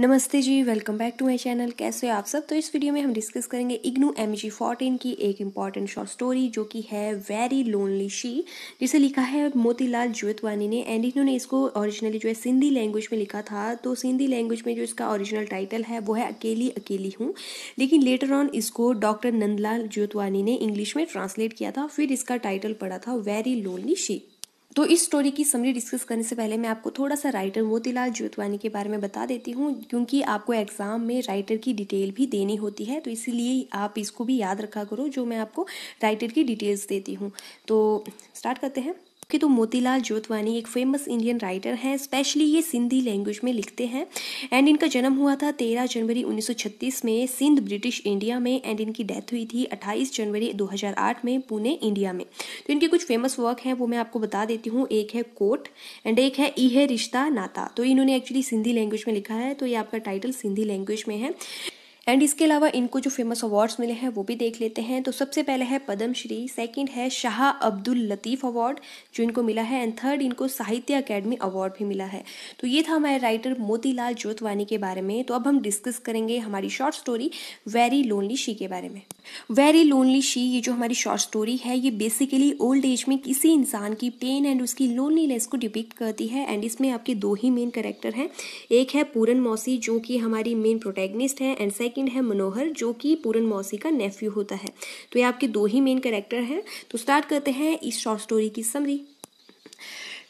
नमस्ते जी welcome back to my channel कैसे आप सब तो इस वीडियो में हम डिस्कस करेंगे इग्नू एम जी फोर्टीन की एक इम्पॉर्टेंट शॉर्ट स्टोरी जो कि है वेरी लोनली शी जिसे लिखा है मोतीलाल ज्योतवानी ने एंड इन्होंने इसको ओरिजिनली जो है सिंधी लैंग्वेज में लिखा था तो सिंधी लैंग्वेज में जो इसका ऑरिजिनल टाइटल है वो है अकेली अकेली हूँ लेकिन लेटर ऑन इसको डॉक्टर नंदलाल ज्योतवानी ने इंग्लिश में ट्रांसलेट किया था फिर इसका टाइटल पड़ा था वेरी लोनली शी तो इस स्टोरी की समरी डिस्कस करने से पहले मैं आपको थोड़ा सा राइटर मोतीलाल जोतवानी के बारे में बता देती हूँ क्योंकि आपको एग्ज़ाम में राइटर की डिटेल भी देनी होती है तो इसीलिए आप इसको भी याद रखा करो जो मैं आपको राइटर की डिटेल्स देती हूँ तो स्टार्ट करते हैं ओके तो मोतीलाल जोतवानी एक फेमस इंडियन राइटर हैं स्पेशली ये सिंधी लैंग्वेज में लिखते हैं एंड इनका जन्म हुआ था 13 जनवरी 1936 में सिंध ब्रिटिश इंडिया में एंड इनकी डेथ हुई थी 28 जनवरी 2008 में पुणे इंडिया में तो इनके कुछ फेमस वर्क हैं वो मैं आपको बता देती हूँ एक है कोट एंड एक है ई है रिश्ता नाता तो इन्होंने एक्चुअली सिंधी लैंग्वेज में लिखा है तो ये आपका टाइटल सिंधी लैंग्वेज में है एंड इसके अलावा इनको जो फेमस अवार्ड्स मिले हैं वो भी देख लेते हैं तो सबसे पहले है पद्मश्री सेकंड है शाह अब्दुल लतीफ़ अवार्ड जो इनको मिला है एंड थर्ड इनको साहित्य अकेडमी अवार्ड भी मिला है तो ये था हमारे राइटर मोतीलाल जोतवानी के बारे में तो अब हम डिस्कस करेंगे हमारी short story very lonely she के बारे में वेरी लोनली शी ये जो हमारी शॉर्ट स्टोरी है ये बेसिकली ओल्ड एज में किसी इंसान की पेन एंड उसकी लोनलीनेस को डिपिक्ट करती है एंड इसमें आपके दो ही मेन करेक्टर हैं एक है पूरन मौसी जो कि हमारी मेन प्रोटेगनिस्ट है एंड सेकंड सेकंड है मनोहर जो कि पूरन मौसी का नेफ्यू होता है तो ये आपके दो ही मेन कैरेक्टर हैं तो स्टार्ट करते हैं इस शॉर्ट स्टोरी की समरी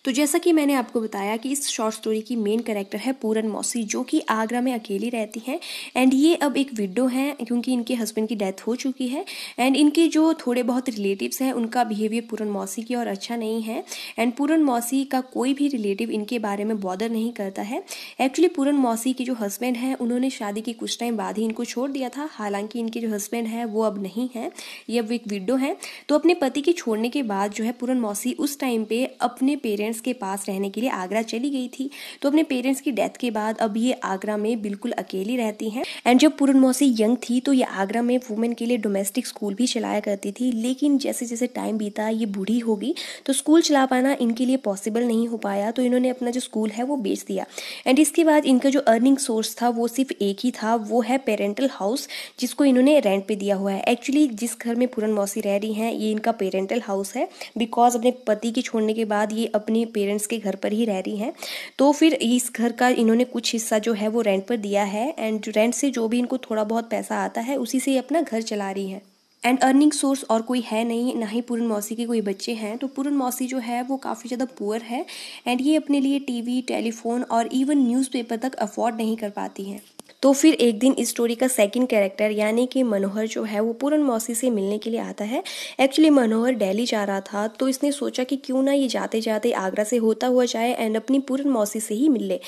तो जैसा कि मैंने आपको बताया कि इस शॉर्ट स्टोरी की मेन कैरेक्टर है पूरन मौसी जो कि आगरा में अकेली रहती हैं एंड ये अब एक विडो हैं क्योंकि इनके हस्बैंड की डेथ हो चुकी है एंड इनके जो थोड़े बहुत रिलेटिव्स हैं उनका बिहेवियर पूरन मौसी की और अच्छा नहीं है एंड पूरन मौसी का कोई भी रिलेटिव इनके बारे में बॉदर नहीं करता है एक्चुअली पूरन मौसी के जो हस्बैंड हैं उन्होंने शादी के कुछ टाइम बाद ही इनको छोड़ दिया था हालांकि इनके जो हस्बैंड हैं वो अब नहीं हैं ये अब एक विडो हैं तो अपने पति के छोड़ने के बाद जो है पूरन मौसी उस टाइम पर अपने पेरेंट्स पेरेंट्स के पास रहने के लिए आगरा चली गई थी तो अपने पेरेंट्स की डेथ के बाद अब ये आगरा में बिल्कुल अकेली रहती हैं एंड जब पूरन मौसी यंग थी तो ये आगरा में वुमेन के लिए डोमेस्टिक स्कूल भी चलाया करती थी लेकिन जैसे जैसे टाइम बीता ये बूढ़ी होगी तो स्कूल चला पाना इनके लिए पॉसिबल नहीं हो पाया तो इन्होंने अपना जो स्कूल है वो बेच दिया एंड इसके बाद इनका जो अर्निंग सोर्स था वो सिर्फ एक ही था वो है पेरेंटल हाउस जिसको इन्होंने रेंट पे दिया हुआ है एक्चुअली जिस घर में पूरन मौसी रह रही हैं ये इनका पेरेंटल हाउस है बिकॉज अपने पति के छोड़ने के बाद ये अपनी पेरेंट्स के घर पर ही रह रही हैं तो फिर इस घर का इन्होंने कुछ हिस्सा जो है वो रेंट पर दिया है एंड रेंट से जो भी इनको थोड़ा बहुत पैसा आता है उसी से ये अपना घर चला रही हैं एंड अर्निंग सोर्स और कोई है नहीं ना ही पूरन मौसी के कोई बच्चे हैं तो पूरन मौसी जो है वो काफ़ी ज़्यादा पुअर है एंड ये अपने लिए टीवी टेलीफोन और इवन न्यूज़पेपर तक अफोर्ड नहीं कर पाती हैं तो फिर एक दिन इस स्टोरी का सेकंड कैरेक्टर यानी कि मनोहर जो है वो पूरन मौसी से मिलने के लिए आता है एक्चुअली मनोहर डेली जा रहा था तो इसने सोचा कि क्यों ना ये जाते जाते आगरा से होता हुआ जाए एंड अपनी पूरन मौसी से ही मिल ले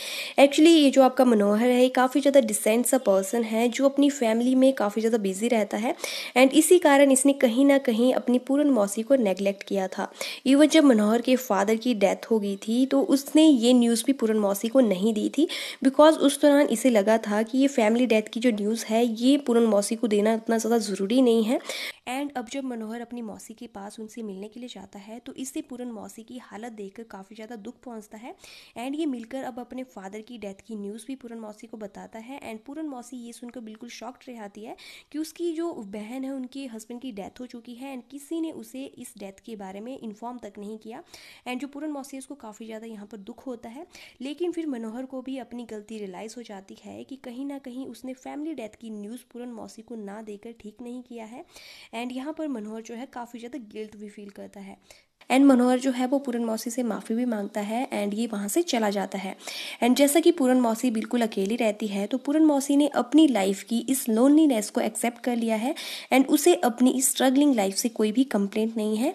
एक्चुअली ये जो आपका मनोहर है ये काफ़ी ज़्यादा डिसेंट सा पर्सन है जो अपनी फैमिली में काफ़ी ज़्यादा बिजी रहता है एंड इसी कारण इसने कहीं ना कहीं अपनी पूरन मौसी को नेग्लेक्ट किया था इवन जब मनोहर के फादर की डेथ हो गई थी तो उसने ये न्यूज़ भी पूरन मौसी को नहीं दी थी बिकॉज उस दौरान इसे लगा था कि ये फैमिली डेथ की जो न्यूज़ है ये पूरन मौसी को देना इतना ज़्यादा ज़रूरी नहीं है एंड अब जब मनोहर अपनी मौसी के पास उनसे मिलने के लिए जाता है तो इससे पूरन मौसी की हालत देखकर काफ़ी ज़्यादा दुख पहुंचता है एंड ये मिलकर अब अपने फादर की डेथ की न्यूज़ भी पूरन मौसी को बताता है एंड पूरन मौसी ये सुनकर बिल्कुल शॉक्ड रह आती है कि उसकी जो बहन है उनके हस्बैंड की डेथ हो चुकी है एंड किसी ने उसे इस डेथ के बारे में इन्फॉर्म तक नहीं किया एंड जो पूरन मौसी है उसको काफ़ी ज़्यादा यहाँ पर दुख होता है लेकिन फिर मनोहर को भी अपनी गलती रियलाइज़ हो जाती है कि कहीं ना कहीं उसने फैमिली डेथ की न्यूज़ पूरन मौसी को ना देकर ठीक नहीं किया है एंड यहाँ पर मनोहर जो है काफ़ी ज़्यादा गिल्ट भी फील करता है एंड मनोहर जो है वो पूरन मौसी से माफ़ी भी मांगता है एंड ये वहाँ से चला जाता है एंड जैसा कि पूरन मौसी बिल्कुल अकेली रहती है तो पूरन मौसी ने अपनी लाइफ की इस लोनलीनेस को एक्सेप्ट कर लिया है एंड उसे अपनी इस स्ट्रगलिंग लाइफ से कोई भी कंप्लेंट नहीं है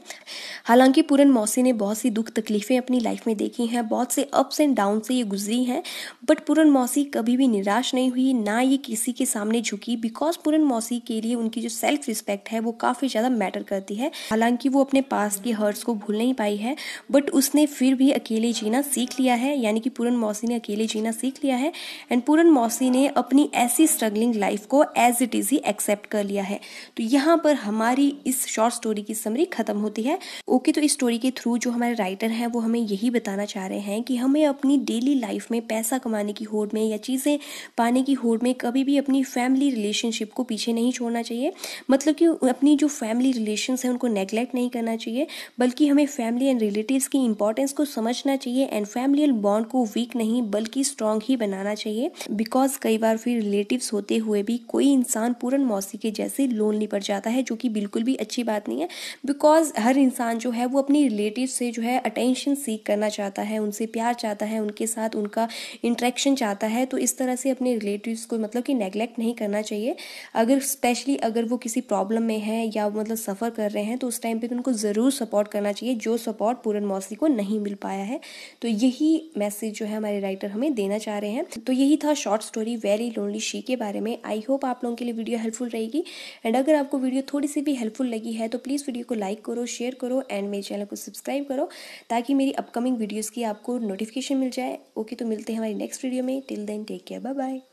हालांकि पूरन मौसी ने बहुत सी दुख तकलीफ़ें अपनी लाइफ में देखी हैं बहुत से अप्स एंड डाउन से ये गुजरी हैं बट पूरन मौसी कभी भी निराश नहीं हुई ना ये किसी के सामने झुकी बिकॉज पूरन मौसी के लिए उनकी जो सेल्फ रिस्पेक्ट है वो काफ़ी ज़्यादा मैटर करती है हालांकि वो अपने पास के हर्ट्स को भूल नहीं पाई है बट उसने फिर भी अकेले जीना सीख लिया है यानी कि पूरन मौसी ने अकेले जीना सीख लिया है एंड पूरन मौसी ने अपनी ऐसी स्ट्रगलिंग लाइफ को एज इट इज़ ही एक्सेप्ट कर लिया है तो यहाँ पर हमारी इस शॉर्ट स्टोरी की समरी ख़त्म होती है ओके तो इस स्टोरी के थ्रू जो हमारे राइटर हैं वो हमें यही बताना चाह रहे हैं कि हमें अपनी डेली लाइफ में पैसा कमाने की होड़ में या चीज़ें पाने की होड़ में कभी भी अपनी फैमिली रिलेशनशिप को पीछे नहीं छोड़ना चाहिए मतलब कि अपनी जो फैमिली रिलेशन है उनको नेग्लेक्ट नहीं करना चाहिए बल्कि हमें फैमिली एंड रिलेटिव्स की इंपॉर्टेंस को समझना चाहिए एंड एंड बॉन्ड को वीक नहीं बल्कि स्ट्रांग ही बनाना चाहिए बिकॉज कई बार फिर रिलेटिव्स होते हुए भी कोई इंसान पूरन मौसी के जैसे लोनली पड़ जाता है जो कि बिल्कुल भी अच्छी बात नहीं है बिकॉज हर इंसान जो है वो अपनी रिलेटिव से जो है अटेंशन सीख करना चाहता है उनसे प्यार चाहता है उनके साथ उनका इंट्रैक्शन चाहता है तो इस तरह से अपने रिलेटिव्स को मतलब कि नेग्लेक्ट नहीं करना चाहिए अगर स्पेशली अगर वो किसी प्रॉब्लम में है या मतलब सफ़र कर रहे हैं तो उस टाइम पर उनको ज़रूर सपोर्ट करना चाहिए चाहिए जो सपोर्ट पूरन मौसी को नहीं मिल पाया है तो यही मैसेज जो है हमारे राइटर हमें देना चाह रहे हैं तो यही था short story very lonely she के बारे में आई होप आप लोगों के लिए वीडियो हेल्पफुल रहेगी एंड अगर आपको वीडियो थोड़ी सी भी हेल्पफुल लगी है तो प्लीज़ वीडियो को लाइक करो शेयर करो एंड मेरे चैनल को सब्सक्राइब करो ताकि मेरी अपकमिंग वीडियोज़ की आपको नोटिफिकेशन मिल जाए ओके तो मिलते हैं हमारी नेक्स्ट वीडियो में till then take care bye bye